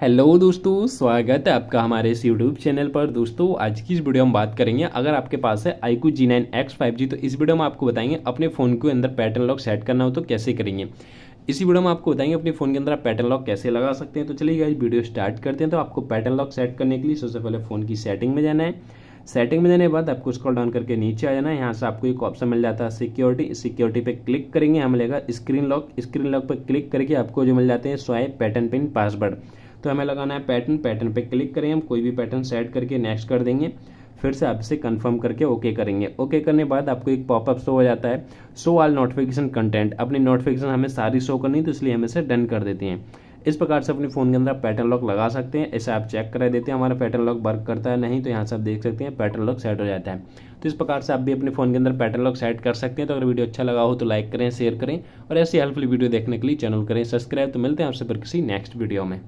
hello दोस्तों स्वागत है आपका हमारे इस यूट्यूब चैनल पर दोस्तों आज की इस वीडियो में बात करेंगे अगर आपके पास है iQOO Z nine X five G तो इस वीडियो में आपको बताएंगे अपने फ़ोन के अंदर पैटर्न लॉक सेट करना हो तो कैसे करेंगे इसी वीडियो में आपको बताएंगे अपने फ़ोन के अंदर आप पैटर्न लॉक कैसे लगा सकते हैं तो चलिए आज वीडियो स्टार्ट करते हैं तो आपको पैटर्न लॉक सेट करने के लिए सबसे पहले फ़ोन की सेटिंग में जाना है सेटिंग में जाने के बाद आपको स्क्रॉल डाउन करके नीचे आ जाना है यहाँ से आपको एक ऑप्शन मिल जाता है सिक्योरिटी सिक्योरिटी पे क्लिक करेंगे यहाँ मिलेगा स्क्रीन लॉक स्क्रीन लॉक पर क्लिक करके आपको जो मिल जाते हैं स्वाइप पैटर्न पिन पासवर्ड तो हमें लगाना है पैटर्न पैटर्न पे क्लिक करें हम कोई भी पैटर्न सेट करके नेक्स्ट कर देंगे फिर से आप इसे कंफर्म करके ओके करेंगे ओके करने बाद आपको एक पॉपअप शो हो जाता है शो ऑल नोटिफिकेशन कंटेंट अपनी नोटिफिकेशन हमें सारी शो करनी तो इसलिए हम इसे डन कर देते हैं इस प्रकार से अपने फ़ोन के अंदर आप पैटर्न लॉक लगा सकते हैं ऐसे आप चेक करा देते हैं हमारा पैटर्न लॉक वर्क करता है नहीं तो यहाँ से आप देख सकते हैं पैटर्न लॉक सेट हो जाता है तो इस प्रकार से आप भी अपने फ़ोन के अंदर पैटर्न लॉक सेट कर सकते हैं तो अगर वीडियो अच्छा लगा हो तो लाइक करें शेयर करें और ऐसी हेल्पफुल वीडियो देखने के लिए चैनल करें सब्सक्राइब तो मिलते हैं आपसे फिर किसी नेक्स्ट वीडियो में